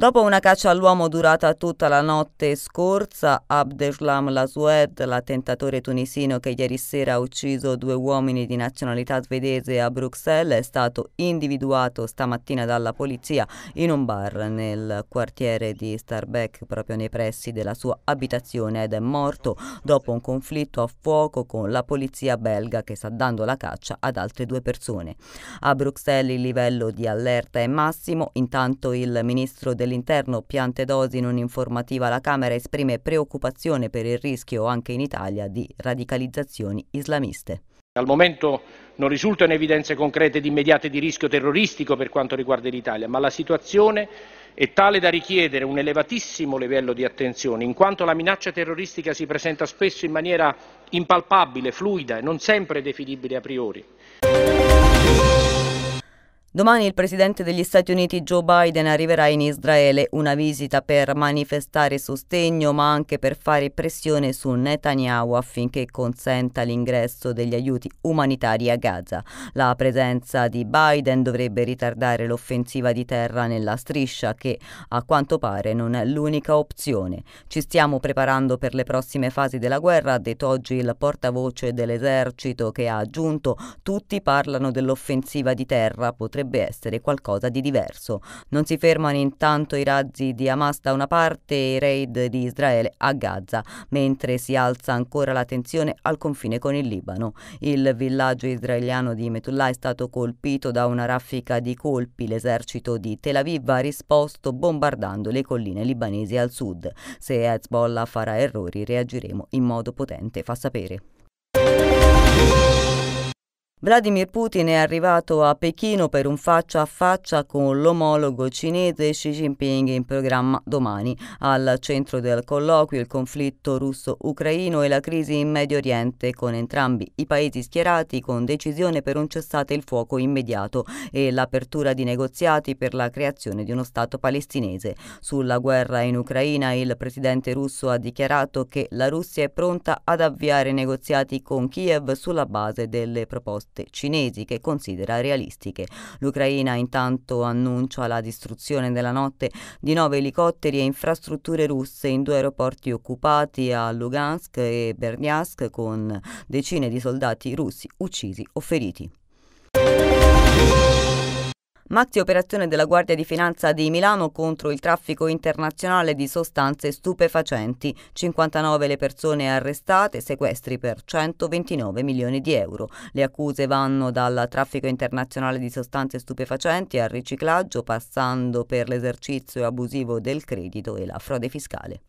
Dopo una caccia all'uomo durata tutta la notte scorsa, Abdeslam Lasued, l'attentatore tunisino che ieri sera ha ucciso due uomini di nazionalità svedese a Bruxelles, è stato individuato stamattina dalla polizia in un bar nel quartiere di Starbeck, proprio nei pressi della sua abitazione, ed è morto dopo un conflitto a fuoco con la polizia belga che sta dando la caccia ad altre due persone. A Bruxelles il livello di allerta è massimo, intanto il ministro delle all'interno piante dosi in un'informativa alla Camera esprime preoccupazione per il rischio anche in Italia di radicalizzazioni islamiste. Al momento non risultano evidenze concrete ed immediate di rischio terroristico per quanto riguarda l'Italia, ma la situazione è tale da richiedere un elevatissimo livello di attenzione, in quanto la minaccia terroristica si presenta spesso in maniera impalpabile, fluida e non sempre definibile a priori. Domani il presidente degli Stati Uniti Joe Biden arriverà in Israele, una visita per manifestare sostegno ma anche per fare pressione su Netanyahu affinché consenta l'ingresso degli aiuti umanitari a Gaza. La presenza di Biden dovrebbe ritardare l'offensiva di terra nella striscia che a quanto pare non è l'unica opzione. Ci stiamo preparando per le prossime fasi della guerra, ha detto oggi il portavoce dell'esercito che ha aggiunto tutti parlano dell'offensiva di terra, potrebbe potrebbe essere qualcosa di diverso. Non si fermano intanto i razzi di Hamas da una parte e i raid di Israele a Gaza, mentre si alza ancora la tensione al confine con il Libano. Il villaggio israeliano di Metullah è stato colpito da una raffica di colpi. L'esercito di Tel Aviv ha risposto bombardando le colline libanesi al sud. Se Hezbollah farà errori reagiremo in modo potente, fa sapere. Vladimir Putin è arrivato a Pechino per un faccia a faccia con l'omologo cinese Xi Jinping in programma domani. Al centro del colloquio il conflitto russo-ucraino e la crisi in Medio Oriente, con entrambi i paesi schierati con decisione per un cessate il fuoco immediato e l'apertura di negoziati per la creazione di uno Stato palestinese. Sulla guerra in Ucraina il presidente russo ha dichiarato che la Russia è pronta ad avviare negoziati con Kiev sulla base delle proposte proposte cinesi che considera realistiche. L'Ucraina intanto annuncia la distruzione della notte di nove elicotteri e infrastrutture russe in due aeroporti occupati a Lugansk e Berniask con decine di soldati russi uccisi o feriti. Maxi operazione della Guardia di Finanza di Milano contro il traffico internazionale di sostanze stupefacenti. 59 le persone arrestate, sequestri per 129 milioni di euro. Le accuse vanno dal traffico internazionale di sostanze stupefacenti al riciclaggio, passando per l'esercizio abusivo del credito e la frode fiscale.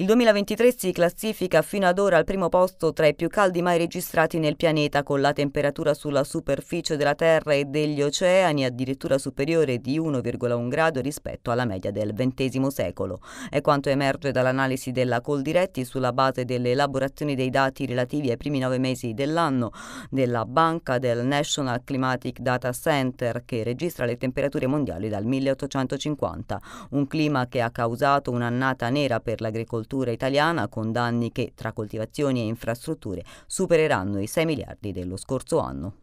Il 2023 si classifica fino ad ora al primo posto tra i più caldi mai registrati nel pianeta, con la temperatura sulla superficie della Terra e degli oceani addirittura superiore di 1,1 grado rispetto alla media del XX secolo. È quanto emerge dall'analisi della Coldiretti sulla base delle elaborazioni dei dati relativi ai primi nove mesi dell'anno della banca del National Climatic Data Center, che registra le temperature mondiali dal 1850. Un clima che ha causato un'annata nera per l'agricoltura l'agricoltura italiana con danni che, tra coltivazioni e infrastrutture, supereranno i 6 miliardi dello scorso anno.